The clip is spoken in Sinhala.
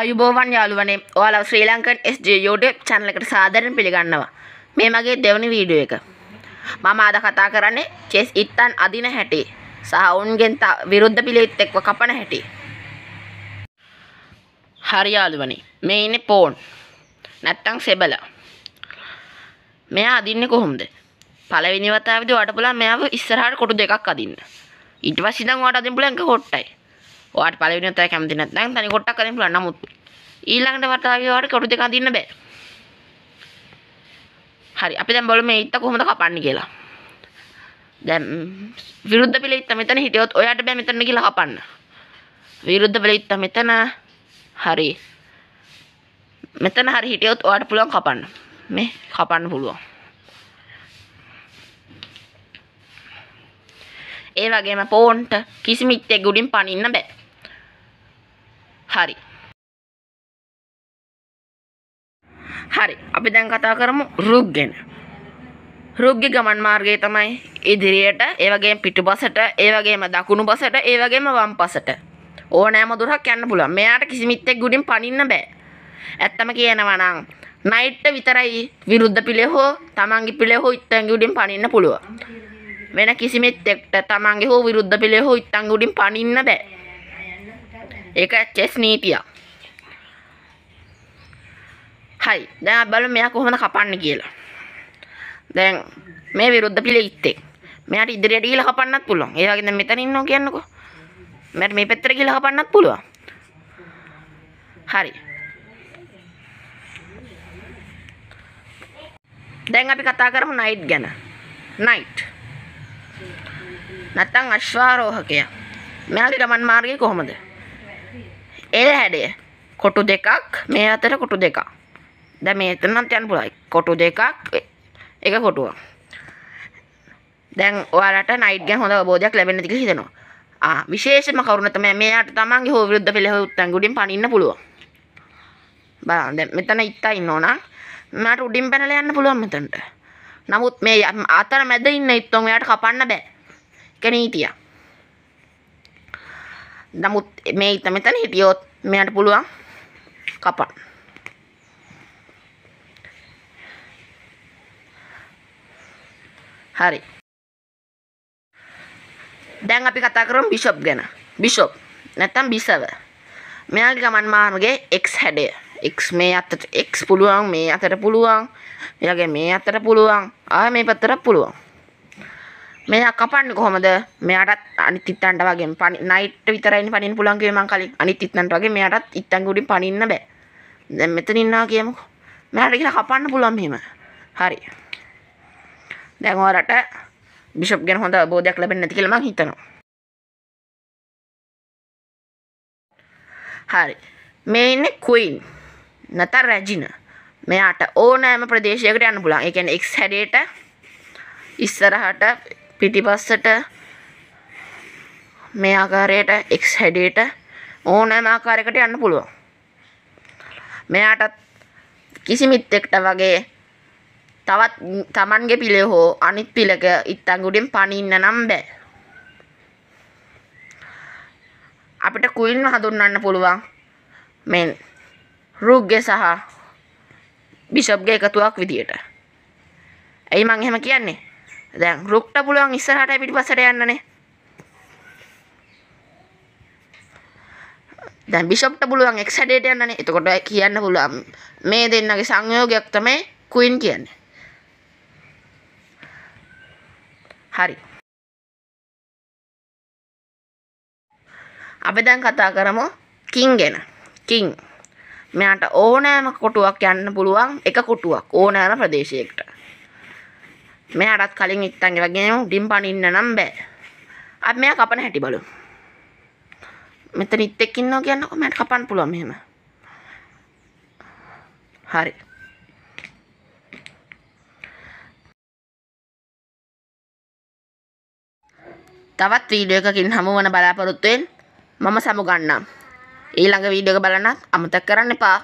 ආයුබෝවන් යාළුවනේ ඔයාලව Sri Lankan SG YouTube channel එකට සාදරයෙන් පිළිගන්නවා. මේ මගේ දෙවැනි වීඩියෝ එක. මම අද කතා කරන්නේ චෙස් ඉත්තන් අදින හැටි සහ ඔවුන්ගෙන් විරුද්ධ පිළිවෙත් එක්ව කපන හැටි. හරි යාළුවනේ. මේ ඉන්නේ පෝන්. නැත්තම් සෙබල. මෙයා අදින්නේ කොහොමද? පළවෙනි වතාවේදී ඔයාට පුළුවන් මෙයාව ඉස්සරහට කොටු දෙකක් අදින්න. ඊට පස්සේ ඉඳන් ඔයාට අදින්න පුළුවන් එක කොට්ටයි. ඔයාට පළවෙනි උත්තරය කැමති නැත්නම් තනි කොටක් අදින්න පුළුවන්. නමුත් ඊළඟට වතාවේ ඔයාට කොටු දෙක අදින්න බෑ. හරි. අපි දැන් බලමු මේ ඉත්ත කොහොමද කපන්නේ කියලා. දැන් විරුද්ධ පිළ ඉත්ත මෙතන හිටියොත් ඔයාට බෑ මෙතන කියලා කපන්න. විරුද්ධ පිළ ඉත්ත මෙතන හරි. මෙතන හරි හිටියොත් ඔයාට පුළුවන් කපන්න. මේ කපන්න පුළුවන්. ඒ වගේම පෝන්ට කිසිම ඉත්තෙක් ගුඩින් පනින්න බෑ. හරි. හරි. අපි දැන් කතා කරමු රුක් ගැන. රුක්ගේ ගමන් මාර්ගය තමයි ඉදිරියට, ඒ වගේම පිටුපසට, ඒ වගේම දකුණු පසට, ඒ වගේම වම් පසට. ඕනෑම දුරක් යන්න පුළුවන්. මෙයාට කිසිමිත්තෙක් ගුඩින් පනින්න බෑ. ඇත්තම කියනවා නම් නයිට්ට විතරයි විරුද්ධ පිළේ හෝ තමන්ගේ පිළේ හෝ ඉත්තන්ගේ උඩින් පනින්න පුළුවන්. වෙන කිසිමෙත් එක්ට තමන්ගේ හෝ විරුද්ධ පිළේ හෝ ඉත්තන්ගේ උඩින් පනින්න බෑ. ඒක චෙස් නීතිය හයි දැන් බලමු මෙයා කොහොමද කපන්න කියලා දැන් මේ විරුද්ධ පිළේ ඉත්තේ මෙයාට ඉදිරියට ගිහලා කපන්නත් පුළුවන් ඒ වගේ දැන් මෙතන ඉන්නවා කියන්නකෝ මෙයාට මේ පැත්තට ගිහලා කපන්නත් පුළුවන් හරි දැන් අපි කතා කරමු නයිට් ගැන නයිට් නැත්තම් අශ්වාරෝහකයා මෙයාගේ ගමන් මාර්ගය කොහොමද ඒ හැඩය කොටු දෙකක් මේ අතර කොටු දෙකක් දැන් මේ එතනත් යන්න පුළුවන් කොටු දෙකක් එක කොටුවක් දැන් ඔයාලට නයිට් ගැන හොඳ අවබෝධයක් ලැබෙන්න තිකලා හිතෙනවා ආ විශේෂම කරුණ තමයි මෙයාට තමන්ගේ හෝ විරුද්ධ පෙළේ උත්තන් ගුඩින් පනින්න පුළුවන් බලන්න දැන් මෙතන ඉත්තා ඉන්නෝ නම් මට උඩින් පැනලා යන්න පුළුවන් මෙතනට නමුත් මේ අතර මැද ඉන්න ඉත්තොන් එයාට කපන්න බෑ ඒක නීතියක් නමුත් මේ ඉත මෙතන හිටියොත් මෙයාට පුළුවන් කපන්න. හරි. දැන් අපි කතා කරමු බිෂොප් ගැන. බිෂොප් නැත්තම් බිසව. මෙයාගේ ගමන් මාර්ගයේ x හැඩය. x මේ අතට x පුළුවන් මේ අතට පුළුවන්. එයාගේ මේ අතට පුළුවන්. ආ මේ පැත්තට පුළුවන්. මෙයා කපන්නේ කොහමද? මෙයාටත් අනිත් ඉත්තන්ට වගේ පනි නයිට් විතරයිනේ පනින්න පුළුවන් කිව්වේ මං කලින්. අනිත් ඉත්තන්ට වගේ මෙයාටත් ඉත්තන්ගේ උඩින් පනින්න බෑ. දැන් මෙතන ඉන්නවා කියමුකෝ. මෙයාට කියලා කපන්න පුළුවන් මෙහෙම. හරි. දැන් ඔයාලට බිෂප් ගැන හොඳ අවබෝධයක් ලැබෙන්නේ නැති කියලා මං හිතනවා. හරි. මේ ඉන්නේ ක්වීන්. නැත රැජින. මෙයාට ඕනෑම ප්‍රදේශයකට යන්න පුළුවන්. ඒ කියන්නේ එක්ස් හැඩයට ඉස්සරහට පිටිපස්සට මේ ආකාරයට x හැඩයට ඕනෑම ආකාරයකට යන්න පුළුවන්. මෙයාටත් කිසිමිත් එක්ට වගේ තවත් Tamange පිළ හෝ අනිත් පිළක ඉත්තඟුඩෙන් පනින්න නම් බෑ. අපිට කුයින් හඳුන්වන්න පුළුවන් මෙන් රුග්ගේ සහ බිෂප්ගේ එකතුවක් විදියට. ඇයි මං එහෙම කියන්නේ? දැන් රුක්ට පුළුවන් ඉස්සරහට පිටිපස්සට යන්නනේ දැන් බිෂොප්ට පුළුවන් එක්ස් හැඩයට යන්නනේ එතකොට කියන්න පුළුවන් මේ දෙන්නගේ සංයෝගයක් තමයි ක්වීන් කියන්නේ හරි අපි දැන් කතා කරමු කින් ගැන කින් මෙයාට ඕනෑම කොටුවක් යන්න පුළුවන් එක කොටුවක් ඕනෑම ප්‍රදේශයකට මෙයාටත් කලින් ඉත්තන්ගේ වගේ ඩිම් පනින්න නම් බෑ. අපි මෙයා කපන හැටි බලමු. මෙතන ඉත් එක්ක ඉන්නවා කියන්නකො මට කපන්න පුළුවන් මෙහෙම. හරි. තවත් වීඩියෝ එකකින් හමු වන බලාපොරොත්තුෙන් මම සමුගන්නම්. ඊළඟ වීඩියෝ එක බලන්නත් අමතක කරන්න එපා.